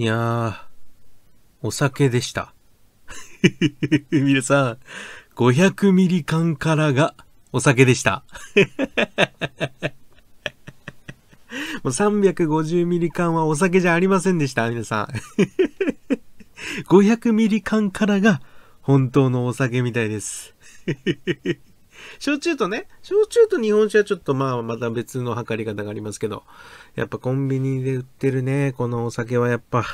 いやー、お酒でした。皆さん、500ミリ缶からがお酒でした。もう350ミリ缶はお酒じゃありませんでした、皆さん。500 ミリ缶からが本当のお酒みたいです。焼酎とね、焼酎と日本酒はちょっとまあまた別の測り方がありますけど、やっぱコンビニで売ってるね、このお酒はやっぱ、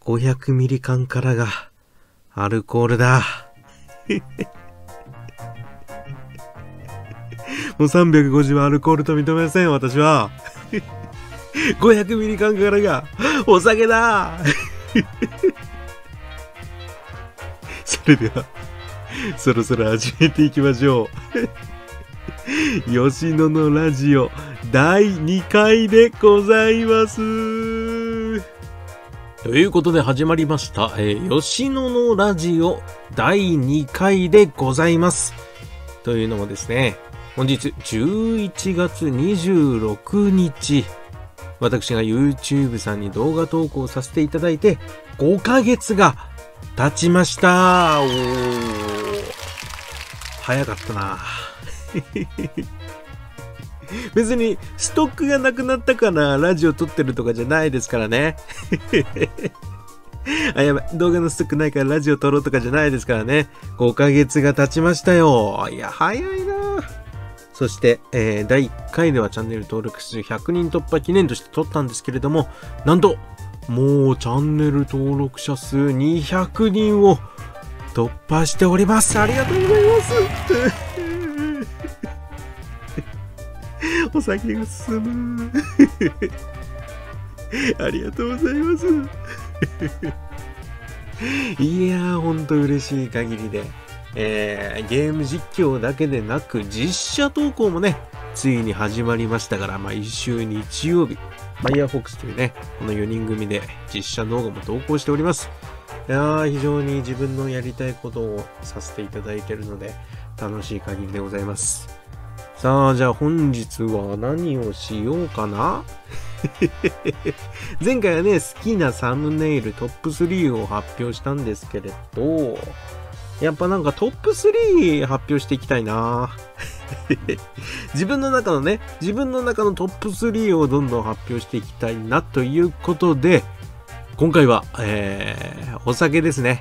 500ミリ缶からが、アルコールだ。もう350はアルコールと認めません、私は。500 ミリ缶からが、お酒だ それでは。そろそろ始めていきましょう。吉野のラジオ第2回でございます。ということで始まりました、えー、吉野のラジオ第2回でございます。というのもですね、本日11月26日、私が YouTube さんに動画投稿させていただいて5ヶ月が経ちました。早かったな 別にストックがなくなったからラジオ撮ってるとかじゃないですからね あ、やばい。動画のストックないからラジオ撮ろうとかじゃないですからね。5ヶ月が経ちましたよ。いや、早いなそして、えー、第1回ではチャンネル登録数100人突破記念として撮ったんですけれども、なんと、もうチャンネル登録者数200人を突破しておりますありがとうございますお酒が進むありがとうございますいやーほんと嬉しい限りで、えー、ゲーム実況だけでなく実写投稿もねついに始まりましたから、毎週日曜日、Firefox というね、この4人組で実写動画も投稿しております。いや非常に自分のやりたいことをさせていただいているので、楽しい限りでございます。さあ、じゃあ本日は何をしようかな 前回はね、好きなサムネイルトップ3を発表したんですけれど、やっぱなんかトップ3発表していきたいな 自分の中のね、自分の中のトップ3をどんどん発表していきたいなということで、今回は、えー、お酒ですね。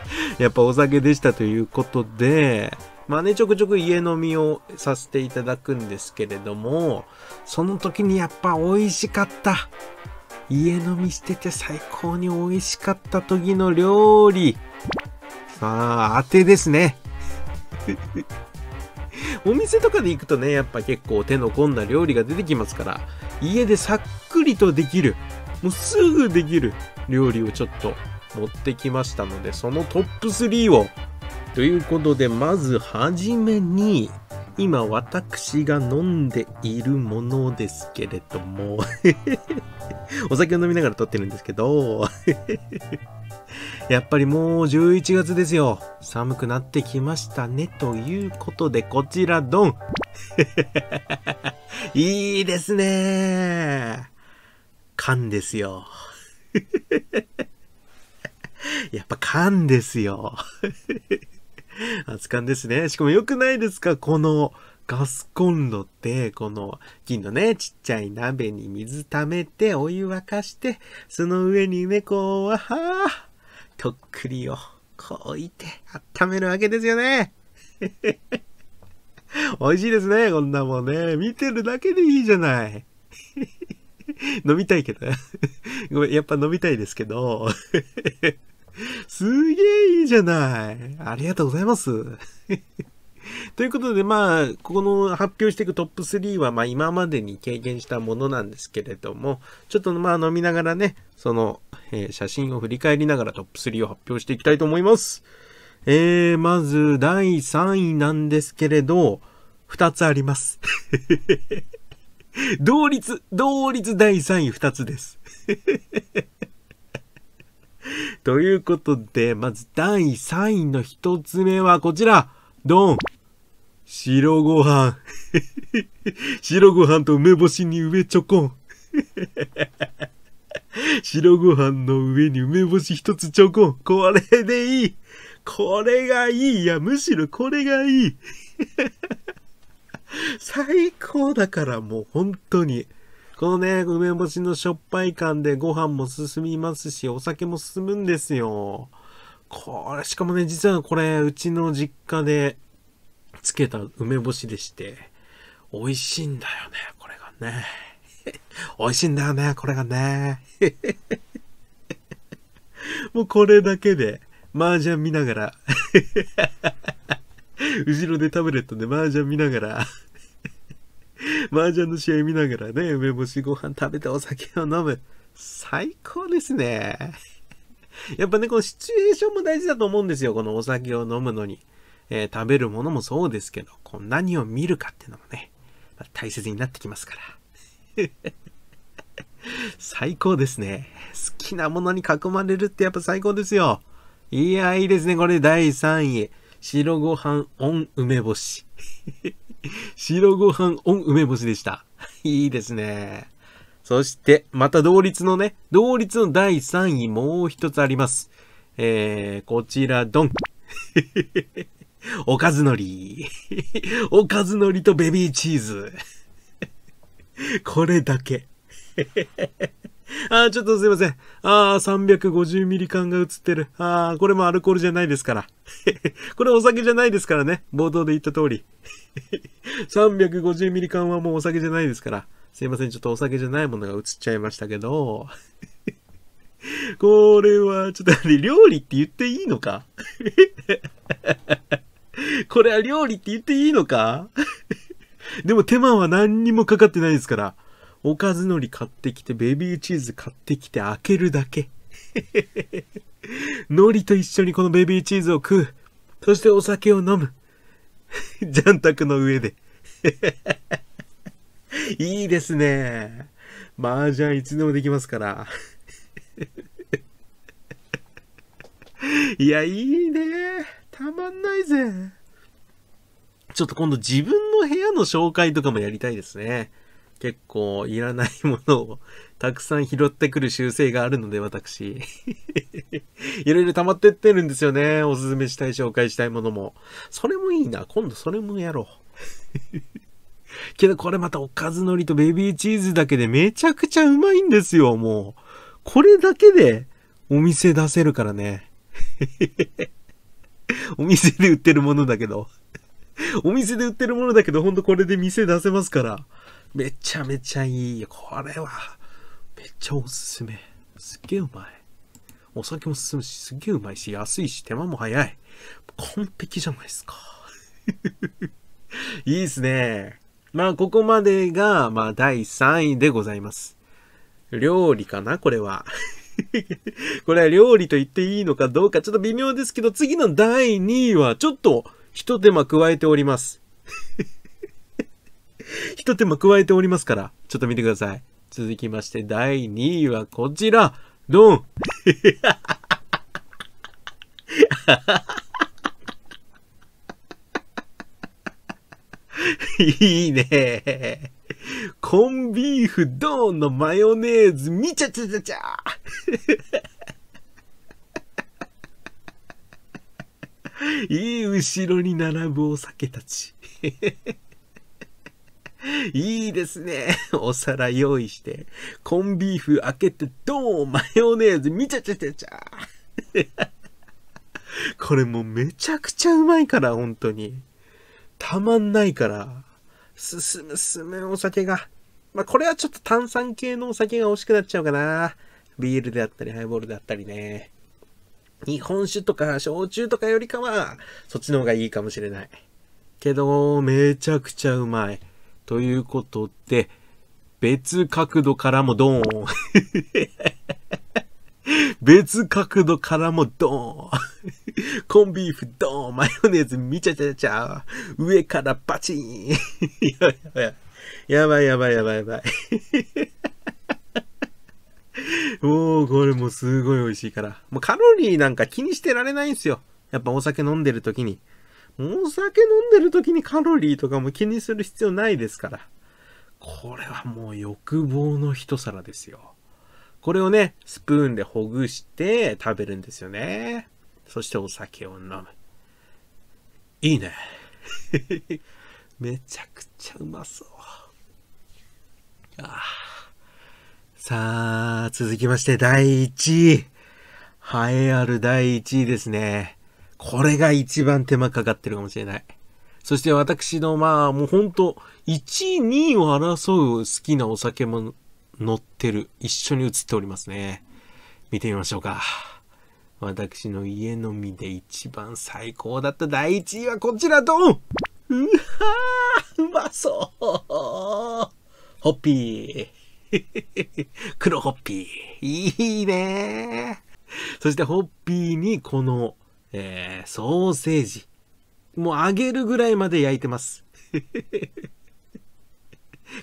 やっぱお酒でしたということで、まあね、ちょくちょく家飲みをさせていただくんですけれども、その時にやっぱ美味しかった。家飲みしてて最高に美味しかった時の料理。さあ、当てですね。お店とかで行くとね、やっぱ結構手の込んだ料理が出てきますから、家でさっくりとできる、もうすぐできる料理をちょっと持ってきましたので、そのトップ3を。ということで、まずはじめに、今私が飲んでいるものですけれども お酒を飲みながら撮ってるんですけどやっぱりもう11月ですよ。寒くなってきましたね。ということで、こちら、ドン いいですね缶ですよ。やっぱ缶ですよ。熱 缶ですね。しかも良くないですかこのガスコンロって、この金のね、ちっちゃい鍋に水溜めて、お湯沸かして、その上にね、こう、はぁ、とっくりをこう置いて温めるわけですよね。美味しいですね、こんなもんね。見てるだけでいいじゃない。飲みたいけど。ごめん、やっぱ飲みたいですけど。すげえいいじゃない。ありがとうございます。ということで、まあ、ここの発表していくトップ3は、まあ、今までに経験したものなんですけれども、ちょっとまあ、飲みながらね、その、えー、写真を振り返りながらトップ3を発表していきたいと思います。えー、まず、第3位なんですけれど、2つあります。同率、同率第3位2つです。ということで、まず第3位の1つ目はこちら、ドン白ご飯。白ご飯と梅干しに上チョコン。白ご飯の上に梅干し一つチョコン。これでいい。これがいい。いや、むしろこれがいい。最高だからもう本当に。このね、梅干しのしょっぱい感でご飯も進みますし、お酒も進むんですよ。これ、しかもね、実はこれ、うちの実家でつけた梅干しでして、美味しいんだよね、これがね。美味しいんだよね、これがね。もうこれだけで、麻雀見ながら 後ろでタブレットで麻雀見ながら麻雀の試合見ながらね、梅干しご飯食べてお酒を飲む。最高ですね。やっぱね、このシチュエーションも大事だと思うんですよ、このお酒を飲むのに。えー、食べるものもそうですけど、こう何を見るかっていうのもね、まあ、大切になってきますから。最高ですね。好きなものに囲まれるってやっぱ最高ですよ。いや、いいですね。これ第3位。白ご飯オン梅干し。白ご飯オン梅干しでした。いいですね。そして、また同率のね、同率の第3位もう一つあります。えー、こちら、ドン。おかずのり。おかずのりとベビーチーズ。これだけ。あー、ちょっとすいません。あー、350ミリ缶が映ってる。あー、これもアルコールじゃないですから。これお酒じゃないですからね。冒頭で言った通り。350ミリ缶はもうお酒じゃないですから。すいません。ちょっとお酒じゃないものが映っちゃいましたけど。これは、ちょっと料理って言っていいのか これは料理って言っていいのか でも手間は何にもかかってないですから。おかずのり買ってきて、ベビーチーズ買ってきて開けるだけ。海苔と一緒にこのベビーチーズを食う。そしてお酒を飲む。ジャンタクの上で。いいですね。麻雀いつでもできますから。いや、いいね。たまんないぜ。ちょっと今度自分の部屋の紹介とかもやりたいですね。結構いらないものをたくさん拾ってくる習性があるので私。いろいろ溜まってってるんですよね。おすすめしたい、紹介したいものも。それもいいな。今度それもやろう。けどこれまたおかずのりとベビーチーズだけでめちゃくちゃうまいんですよ、もう。これだけでお店出せるからね。お店で売ってるものだけど。お店で売ってるものだけど、ほんとこれで店出せますから。めちゃめちゃいい。これは、めっちゃおすすめ。すっげえうまい。お酒も進むし、すっげえうまいし、安いし、手間も早い。完璧じゃないですか。いいっすね。まあ、ここまでが、まあ、第3位でございます。料理かなこれは。これは料理と言っていいのかどうかちょっと微妙ですけど、次の第2位はちょっと一手間加えております。一手間加えておりますから、ちょっと見てください。続きまして、第2位はこちら、ドン いいね。コンビーフドーンのマヨネーズ、見ちゃちゃちゃちゃ いい後ろに並ぶお酒たち。いいですね。お皿用意して、コンビーフ開けて、ドーンマヨネーズ、みちゃちゃちゃちゃ。これもうめちゃくちゃうまいから、本当に。たまんないから。進む進むお酒が。まあ、これはちょっと炭酸系のお酒が欲しくなっちゃうかな。ビールであったり、ハイボールであったりね。日本酒とか焼酎とかよりかは、そっちの方がいいかもしれない。けど、めちゃくちゃうまい。ということで、別角度からもドーン 別角度からもドーンコンビーフドーンマヨネーズみちゃちゃちゃ上からバチーンやばいやばいやばいやばいやばい。も うこれもすごい美味しいから。もうカロリーなんか気にしてられないんですよ。やっぱお酒飲んでる時に。お酒飲んでる時にカロリーとかも気にする必要ないですから。これはもう欲望の一皿ですよ。これをね、スプーンでほぐして食べるんですよね。そしてお酒を飲む。いいね。めちゃくちゃうまそう。ああ。さあ、続きまして第1位。栄えある第1位ですね。これが一番手間かかってるかもしれない。そして私のまあもうほんと1位2位を争う好きなお酒も載ってる。一緒に写っておりますね。見てみましょうか。私の家のみで一番最高だった第1位はこちらドンうわーうまそうホッピー 黒ホッピー。いいねそしてホッピーにこの、えー、ソーセージ。もう揚げるぐらいまで焼いてます。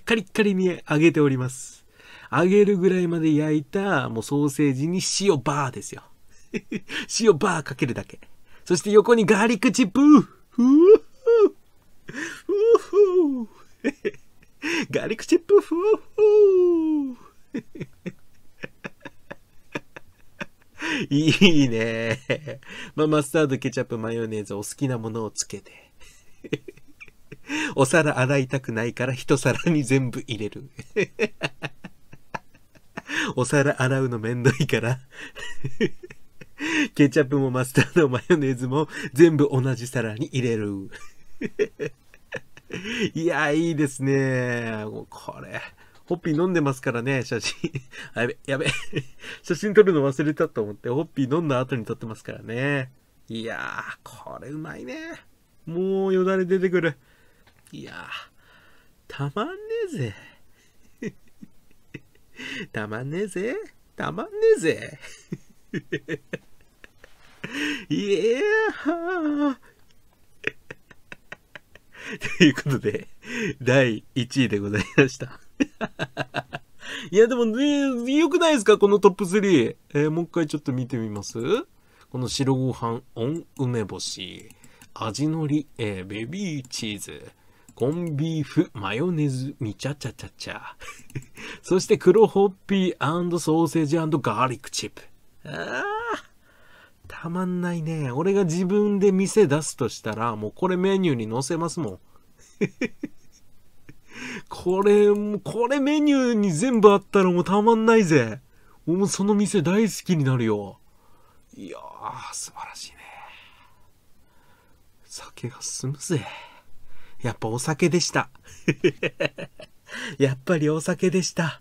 カリッカリに揚げております。揚げるぐらいまで焼いたもうソーセージに塩バーですよ。塩バーかけるだけ。そして横にガーリックチップぅふぅ。ふうガーリックチップフーフーいいね。まあ、マスタード、ケチャップ、マヨネーズ、お好きなものをつけて。お皿洗いたくないから一皿に全部入れる。お皿洗うのめんどいからケチャップもマスタード、マヨネーズも全部同じ皿に入れる いや、いいですね。これ。ホッピー飲んでますからね、写真。やべ、やべ。写真撮るの忘れたと思って、ホッピー飲んだ後に撮ってますからね。いやー、これうまいね。もうよだれ出てくる。いやー、たまんねえぜ。たまんねえぜ。たまんねえぜ。いやー。ということで、第1位でございました。いや、でもね、良くないですかこのトップ3。えー、もう一回ちょっと見てみますこの白ご飯、温梅干し、味のり、えー、ベビーチーズ、コンビーフ、マヨネーズ、みちゃちゃちゃちゃ。そして黒ホッピーソーセージガーリックチップ。ああ。たまんないね。俺が自分で店出すとしたら、もうこれメニューに載せますもん。これ、これメニューに全部あったらもうたまんないぜ。もうその店大好きになるよ。いやー、素晴らしいね。酒が進むぜ。やっぱお酒でした。やっぱりお酒でした。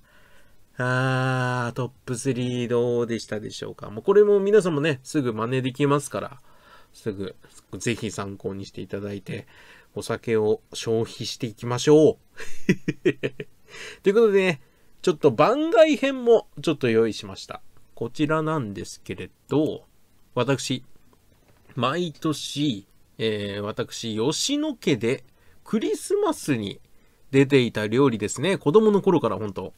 あー。トップ3どうでしたでしょうか。もうこれも皆さんもね、すぐ真似できますから、すぐ、ぜひ参考にしていただいて、お酒を消費していきましょう。ということでね、ちょっと番外編もちょっと用意しました。こちらなんですけれど、私、毎年、えー、私、吉野家でクリスマスに出ていた料理ですね。子供の頃から本当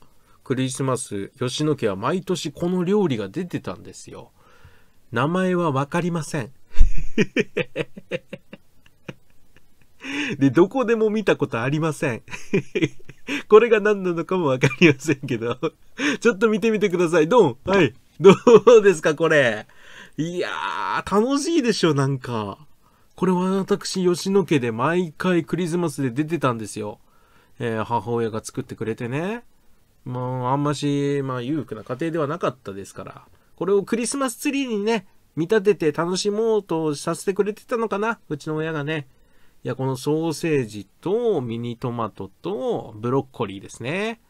クリスマス、吉野家は毎年この料理が出てたんですよ。名前は分かりません。で、どこでも見たことありません。これが何なのかも分かりませんけど ちょっと見てみてください。ドンはい。どうですか、これ。いやー、楽しいでしょ、なんか。これは私、吉野家で毎回クリスマスで出てたんですよ。えー、母親が作ってくれてね。まあ、あんまし、まあ、裕福な家庭ではなかったですから、これをクリスマスツリーにね、見立てて楽しもうとさせてくれてたのかな、うちの親がね。いや、このソーセージとミニトマトとブロッコリーですね。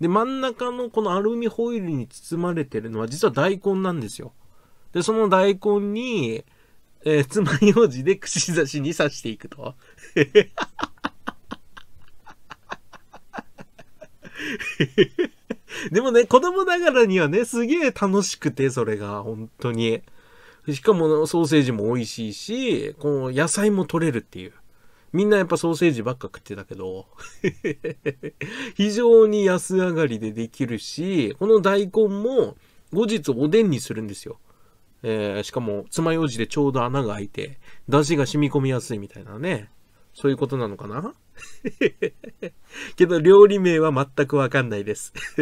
で、真ん中のこのアルミホイルに包まれてるのは実は大根なんですよ。で、その大根に、えー、爪楊枝で串刺しに刺していくと。でもね、子供ながらにはね、すげえ楽しくて、それが、本当に。しかも、ソーセージも美味しいし、この野菜も取れるっていう。みんなやっぱソーセージばっか食ってたけど 非常に安上がりでできるし、この大根も後日おでんにするんですよ。えー、しかも、爪楊枝でちょうど穴が開いて、出汁が染み込みやすいみたいなね。そういうことなのかな けど料理名は全くわかんないです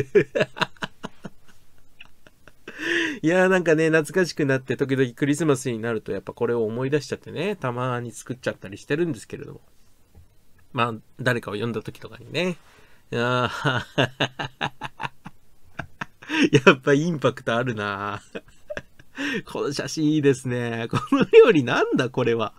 いやーなんかね、懐かしくなって時々クリスマスになるとやっぱこれを思い出しちゃってね、たまに作っちゃったりしてるんですけれども。まあ、誰かを呼んだ時とかにね。あ やっぱインパクトあるなこの写真いいですね。この料理なんだこれは。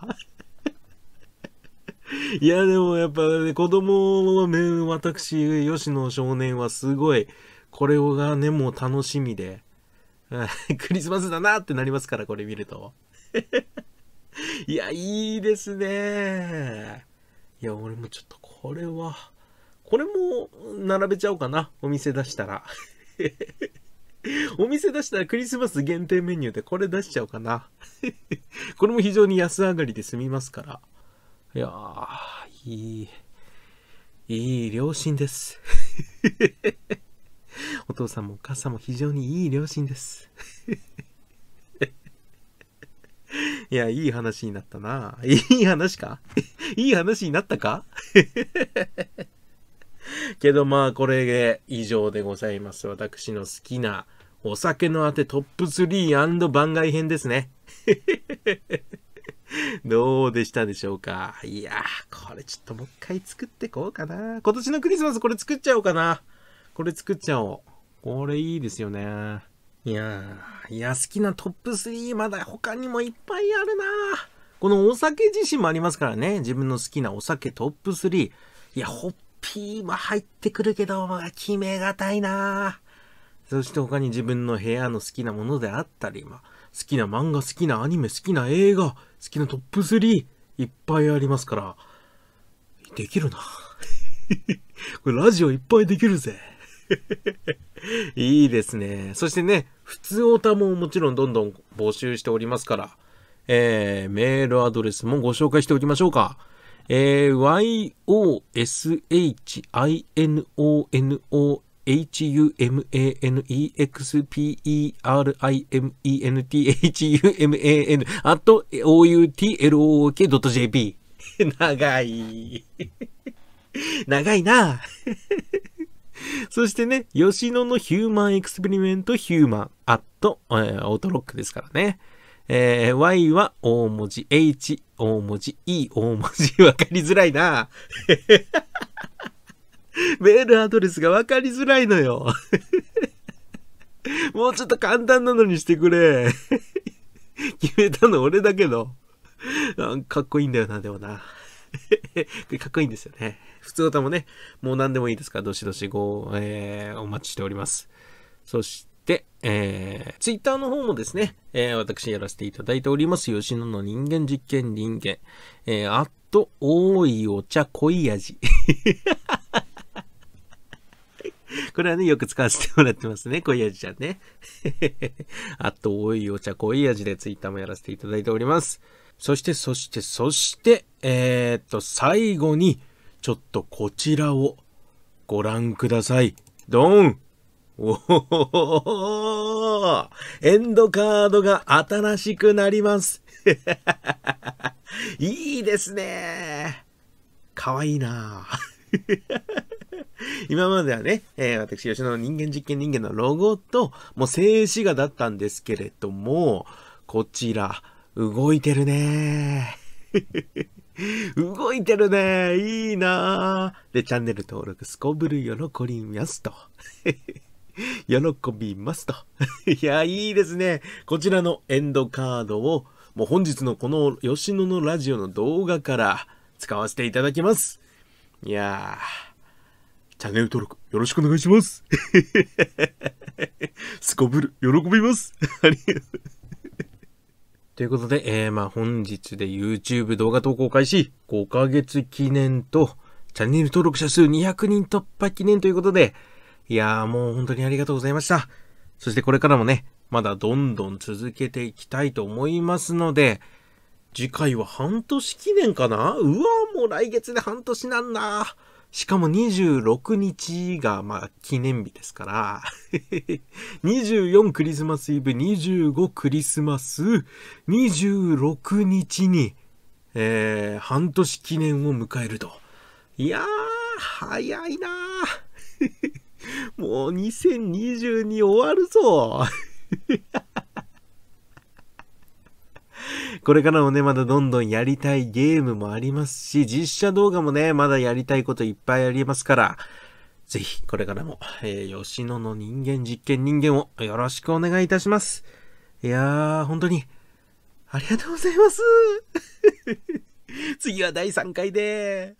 いや、でもやっぱ、ね、子供の面、私、吉野少年はすごい、これがね、もう楽しみで、クリスマスだなってなりますから、これ見ると。いや、いいですね。いや、俺もちょっとこれは、これも並べちゃおうかな。お店出したら。お店出したらクリスマス限定メニューでこれ出しちゃおうかな。これも非常に安上がりで済みますから。いやー、いい、いい両親です。お父さんもお母さんも非常にいい両親です。いや、いい話になったな。いい話か いい話になったかけどまあ、これで以上でございます。私の好きなお酒のあてトップ3番外編ですね。どうでしたでしょうかいやー、これちょっともう一回作ってこうかな。今年のクリスマスこれ作っちゃおうかな。これ作っちゃおう。これいいですよね。いやー、いや、好きなトップ3まだ他にもいっぱいあるなこのお酒自身もありますからね。自分の好きなお酒トップ3。いや、ホッピーも入ってくるけど、まあ、決めがたいなそして他に自分の部屋の好きなものであったり、まあ、好きな漫画、好きなアニメ、好きな映画、きなトップ3いっぱいありますから、できるな。これラジオいっぱいできるぜ。いいですね。そしてね、普通オタももちろんどんどん募集しておりますから、えー、メールアドレスもご紹介しておきましょうか。えー、yoshinonono humanexperiment, at o u t l o k j p 長い。長いな。そしてね、吉野のヒューマンエクスペリメントヒューマン、アット、オートロックですからね。えー、y は大文字、h 大文字、e 大文字、わかりづらいな。メールアドレスが分かりづらいのよ。もうちょっと簡単なのにしてくれ。決めたの俺だけど。かっこいいんだよな、でもな。かっこいいんですよね。普通歌もね、もう何でもいいですから、どしどしご、えー、お待ちしております。そして、えー、ツイッターの方もですね、えー、私やらせていただいております。吉野の人間実験人間。えー、あっと、多いお茶濃い味。これはね、よく使わせてもらってますね。濃 い味ちゃんね。あと、多いお茶濃い味でツイッターもやらせていただいております。そして、そして、そして、えー、っと、最後に、ちょっとこちらをご覧ください。ドン おおエンドカードが新しくなります。いいですね。かわいいな。今まではね、えー、私、吉野の人間実験人間のロゴと、もう静止画だったんですけれども、こちら、動いてるね 動いてるねいいなで、チャンネル登録すこぶる喜びますと。喜びますと。いや、いいですね。こちらのエンドカードを、もう本日のこの吉野のラジオの動画から使わせていただきます。いやー。チャンネル登録よろしくお願いします。すこぶる、喜びます。ということで、えー、まあ本日で YouTube 動画投稿開始5ヶ月記念と、チャンネル登録者数200人突破記念ということで、いやーもう本当にありがとうございました。そしてこれからもね、まだどんどん続けていきたいと思いますので、次回は半年記念かなうわもう来月で半年なんだ。しかも26日が、まあ、記念日ですから24 クリスマスイブ、25クリスマス、26日に、えー、半年記念を迎えると。いやー、早いなー もう2022終わるぞ これからもね、まだどんどんやりたいゲームもありますし、実写動画もね、まだやりたいこといっぱいありますから、ぜひ、これからも、えー、吉野の人間実験人間をよろしくお願いいたします。いやー、本当に、ありがとうございます。次は第3回で。